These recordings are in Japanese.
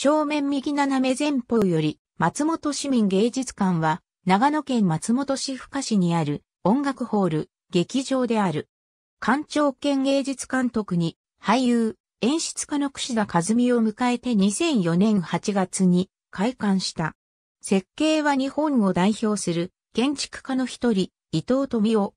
正面右斜め前方より、松本市民芸術館は、長野県松本市深市にある音楽ホール、劇場である。館長兼芸術監督に、俳優、演出家の串田和美を迎えて2004年8月に開館した。設計は日本を代表する建築家の一人、伊藤富夫。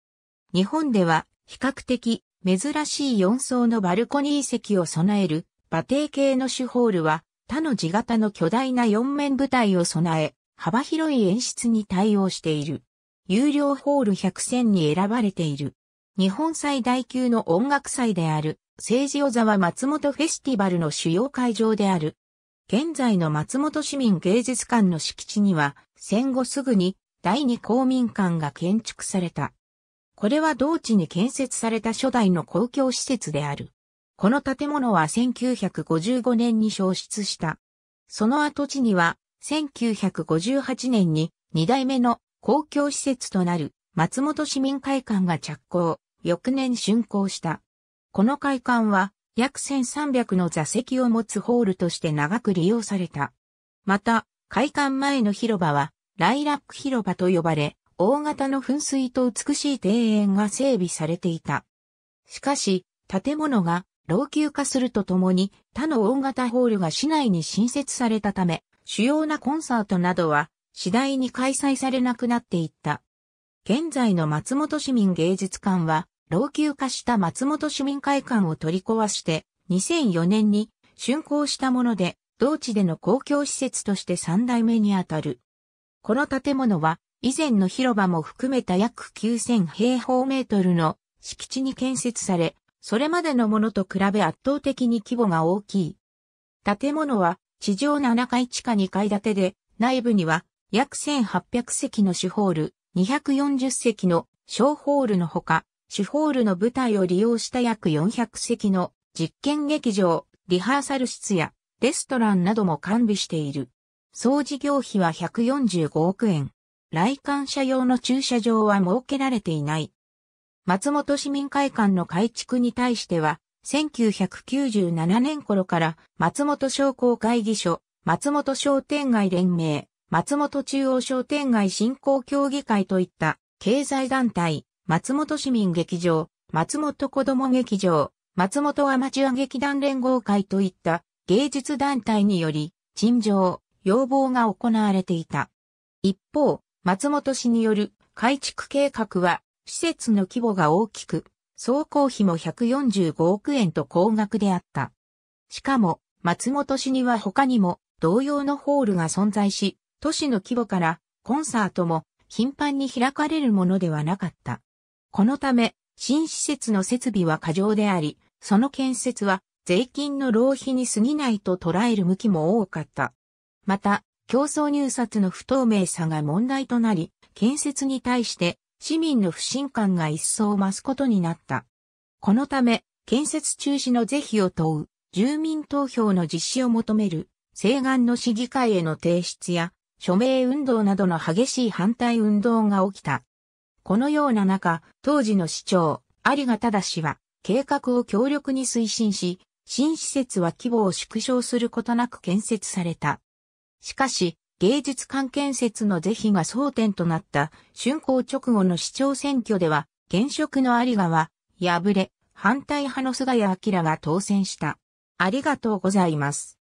日本では比較的珍しい4層のバルコニー席を備える馬蹄系の主ホールは他の字型の巨大な四面舞台を備え、幅広い演出に対応している。有料ホール100選に選ばれている。日本最大級の音楽祭である、政治小沢松本フェスティバルの主要会場である。現在の松本市民芸術館の敷地には、戦後すぐに第二公民館が建築された。これは同地に建設された初代の公共施設である。この建物は1955年に消失した。その跡地には、1958年に2代目の公共施設となる松本市民会館が着工、翌年竣工した。この会館は約1300の座席を持つホールとして長く利用された。また、会館前の広場はライラック広場と呼ばれ、大型の噴水と美しい庭園が整備されていた。しかし、建物が老朽化するとともに他の大型ホールが市内に新設されたため、主要なコンサートなどは次第に開催されなくなっていった。現在の松本市民芸術館は、老朽化した松本市民会館を取り壊して、2004年に竣工したもので、同地での公共施設として3代目にあたる。この建物は、以前の広場も含めた約9000平方メートルの敷地に建設され、それまでのものと比べ圧倒的に規模が大きい。建物は地上7階地下2階建てで、内部には約1800席の主ホール、240席の小ホールのほか、主ホールの舞台を利用した約400席の実験劇場、リハーサル室やレストランなども完備している。総事業費は145億円。来館者用の駐車場は設けられていない。松本市民会館の改築に対しては、1997年頃から松本商工会議所、松本商店街連盟、松本中央商店街振興協議会といった経済団体、松本市民劇場、松本子ども劇場、松本アマチュア劇団連合会といった芸術団体により、陳情、要望が行われていた。一方、松本市による改築計画は施設の規模が大きく、総工費も145億円と高額であった。しかも、松本市には他にも同様のホールが存在し、都市の規模からコンサートも頻繁に開かれるものではなかった。このため、新施設の設備は過剰であり、その建設は税金の浪費に過ぎないと捉える向きも多かった。また、競争入札の不透明さが問題となり、建設に対して市民の不信感が一層増すことになった。このため、建設中止の是非を問う、住民投票の実施を求める、西岸の市議会への提出や、署名運動などの激しい反対運動が起きた。このような中、当時の市長、有賀忠氏は、計画を強力に推進し、新施設は規模を縮小することなく建設された。しかし、芸術館建設の是非が争点となった竣工直後の市長選挙では、現職の有川、敗れ、反対派の菅谷明が当選した。ありがとうございます。